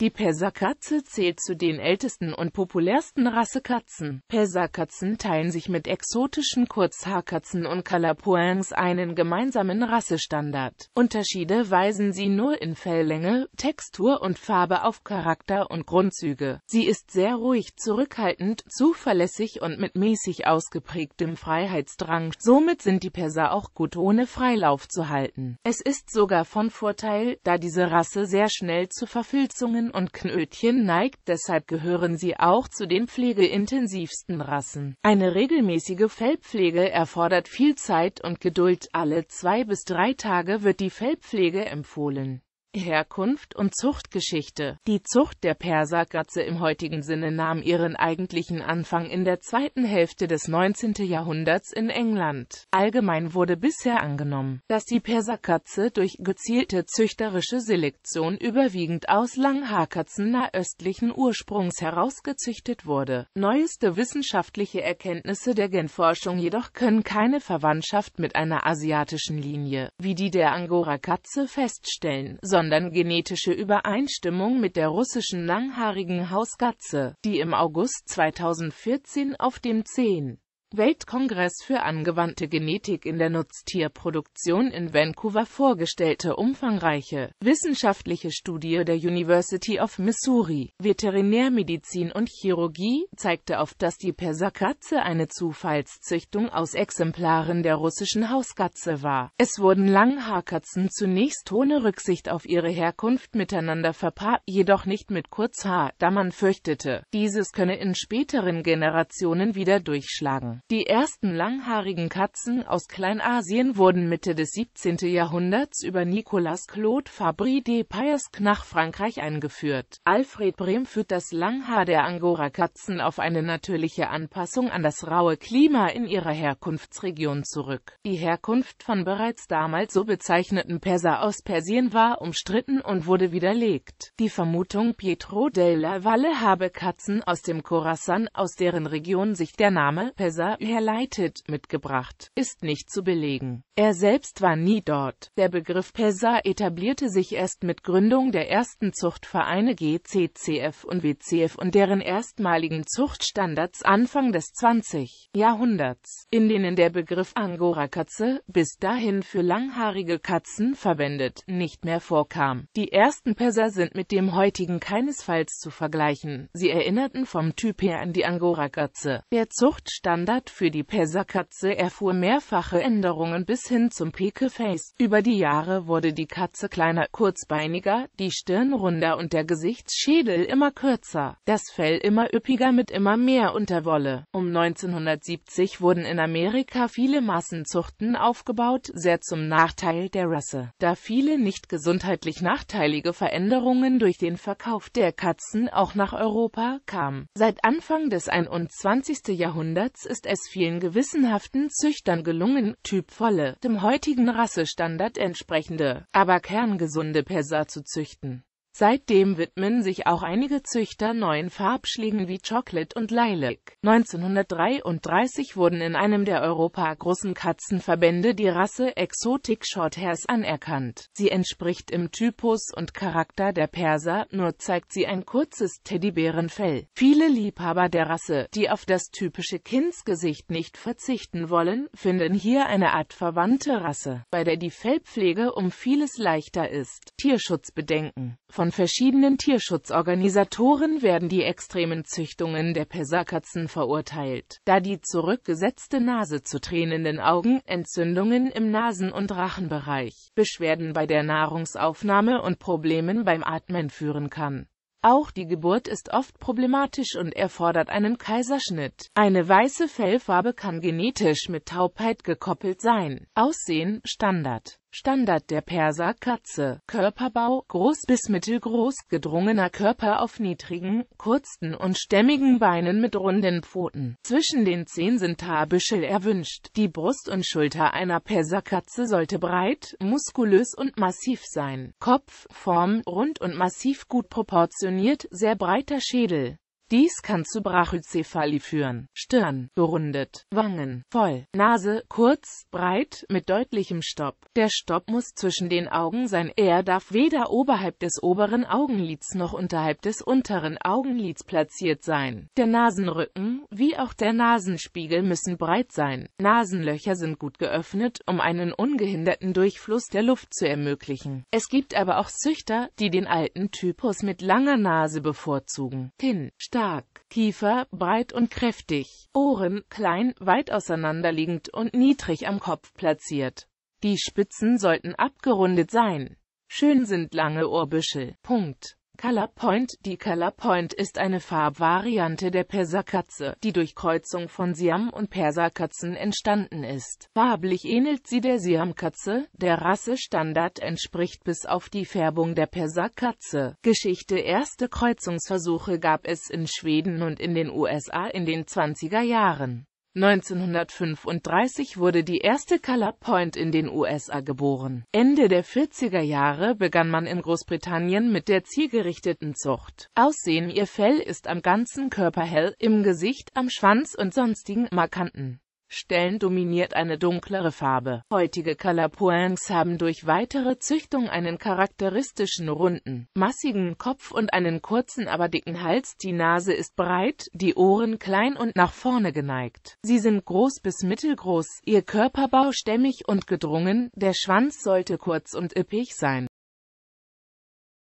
Die Perserkatze zählt zu den ältesten und populärsten Rassekatzen. Perserkatzen teilen sich mit exotischen Kurzhaarkatzen und Calapoens einen gemeinsamen Rassestandard. Unterschiede weisen sie nur in Felllänge, Textur und Farbe auf Charakter und Grundzüge. Sie ist sehr ruhig, zurückhaltend, zuverlässig und mit mäßig ausgeprägtem Freiheitsdrang. Somit sind die Perser auch gut ohne Freilauf zu halten. Es ist sogar von Vorteil, da diese Rasse sehr schnell zu Verfilzungen und Knötchen neigt, deshalb gehören sie auch zu den pflegeintensivsten Rassen. Eine regelmäßige Fellpflege erfordert viel Zeit und Geduld, alle zwei bis drei Tage wird die Fellpflege empfohlen. Herkunft und Zuchtgeschichte Die Zucht der Perserkatze im heutigen Sinne nahm ihren eigentlichen Anfang in der zweiten Hälfte des 19. Jahrhunderts in England. Allgemein wurde bisher angenommen, dass die Perserkatze durch gezielte züchterische Selektion überwiegend aus Langhaarkatzen nahöstlichen Ursprungs herausgezüchtet wurde. Neueste wissenschaftliche Erkenntnisse der Genforschung jedoch können keine Verwandtschaft mit einer asiatischen Linie, wie die der Angora-Katze feststellen, sondern genetische Übereinstimmung mit der russischen langhaarigen Hauskatze, die im August 2014 auf dem 10. Weltkongress für angewandte Genetik in der Nutztierproduktion in Vancouver vorgestellte umfangreiche wissenschaftliche Studie der University of Missouri, Veterinärmedizin und Chirurgie, zeigte auf, dass die Perserkatze eine Zufallszüchtung aus Exemplaren der russischen Hauskatze war. Es wurden Langhaarkatzen zunächst ohne Rücksicht auf ihre Herkunft miteinander verpaart, jedoch nicht mit Kurzhaar, da man fürchtete, dieses könne in späteren Generationen wieder durchschlagen. Die ersten langhaarigen Katzen aus Kleinasien wurden Mitte des 17. Jahrhunderts über Nicolas Claude Fabry de Payesque nach Frankreich eingeführt. Alfred Brehm führt das Langhaar der Angora-Katzen auf eine natürliche Anpassung an das raue Klima in ihrer Herkunftsregion zurück. Die Herkunft von bereits damals so bezeichneten Perser aus Persien war umstritten und wurde widerlegt. Die Vermutung Pietro della Valle habe Katzen aus dem Khorasan, aus deren Region sich der Name Perser herleitet mitgebracht, ist nicht zu belegen. Er selbst war nie dort. Der Begriff Perser etablierte sich erst mit Gründung der ersten Zuchtvereine GCCF und WCF und deren erstmaligen Zuchtstandards Anfang des 20. Jahrhunderts, in denen der Begriff Angorakatze, bis dahin für langhaarige Katzen verwendet, nicht mehr vorkam. Die ersten Perser sind mit dem heutigen keinesfalls zu vergleichen. Sie erinnerten vom Typ her an die Angorakatze. Der Zuchtstandard Format für die Perserkatze erfuhr mehrfache Änderungen bis hin zum Peke-Face. Über die Jahre wurde die Katze kleiner, kurzbeiniger, die Stirn runder und der Gesichtsschädel immer kürzer, das Fell immer üppiger mit immer mehr Unterwolle. Um 1970 wurden in Amerika viele Massenzuchten aufgebaut, sehr zum Nachteil der Rasse, da viele nicht gesundheitlich nachteilige Veränderungen durch den Verkauf der Katzen auch nach Europa kamen. Seit Anfang des 21. Jahrhunderts ist es vielen gewissenhaften Züchtern gelungen, typvolle, dem heutigen Rassestandard entsprechende, aber kerngesunde Perser zu züchten. Seitdem widmen sich auch einige Züchter neuen Farbschlägen wie Chocolate und Lilac. 1933 wurden in einem der Europa-großen Katzenverbände die Rasse Exotic Shorthairs anerkannt. Sie entspricht im Typus und Charakter der Perser, nur zeigt sie ein kurzes Teddybärenfell. Viele Liebhaber der Rasse, die auf das typische Kindsgesicht nicht verzichten wollen, finden hier eine Art verwandte Rasse, bei der die Fellpflege um vieles leichter ist. Tierschutzbedenken von verschiedenen Tierschutzorganisatoren werden die extremen Züchtungen der Perserkatzen verurteilt, da die zurückgesetzte Nase zu tränenden Augen, Entzündungen im Nasen- und Rachenbereich, Beschwerden bei der Nahrungsaufnahme und Problemen beim Atmen führen kann. Auch die Geburt ist oft problematisch und erfordert einen Kaiserschnitt. Eine weiße Fellfarbe kann genetisch mit Taubheit gekoppelt sein. Aussehen Standard Standard der Perser Katze, Körperbau, groß bis mittelgroß, gedrungener Körper auf niedrigen, kurzen und stämmigen Beinen mit runden Pfoten. Zwischen den Zehen sind Haarbüschel erwünscht. Die Brust und Schulter einer Perserkatze sollte breit, muskulös und massiv sein. Kopf, Form, rund und massiv gut proportioniert, sehr breiter Schädel. Dies kann zu Brachycephalie führen. Stirn, gerundet, Wangen, voll, Nase, kurz, breit, mit deutlichem Stopp. Der Stopp muss zwischen den Augen sein, er darf weder oberhalb des oberen Augenlids noch unterhalb des unteren Augenlids platziert sein. Der Nasenrücken, wie auch der Nasenspiegel müssen breit sein. Nasenlöcher sind gut geöffnet, um einen ungehinderten Durchfluss der Luft zu ermöglichen. Es gibt aber auch Züchter, die den alten Typus mit langer Nase bevorzugen. Kinn, Stab stark, Kiefer breit und kräftig, Ohren klein, weit auseinanderliegend und niedrig am Kopf platziert. Die Spitzen sollten abgerundet sein. Schön sind lange Ohrbüschel. Punkt. Color Point Die Color Point ist eine Farbvariante der Perserkatze, die durch Kreuzung von Siam- und Perserkatzen entstanden ist. Farblich ähnelt sie der Siamkatze, der Rasse Standard entspricht bis auf die Färbung der Perserkatze. Geschichte Erste Kreuzungsversuche gab es in Schweden und in den USA in den 20er Jahren. 1935 wurde die erste Color Point in den USA geboren. Ende der 40er Jahre begann man in Großbritannien mit der zielgerichteten Zucht. Aussehen Ihr Fell ist am ganzen Körper hell, im Gesicht, am Schwanz und sonstigen markanten Stellen dominiert eine dunklere Farbe. Heutige Calapoings haben durch weitere Züchtung einen charakteristischen runden, massigen Kopf und einen kurzen, aber dicken Hals. Die Nase ist breit, die Ohren klein und nach vorne geneigt. Sie sind groß bis mittelgroß, ihr Körperbau stämmig und gedrungen, der Schwanz sollte kurz und üppig sein.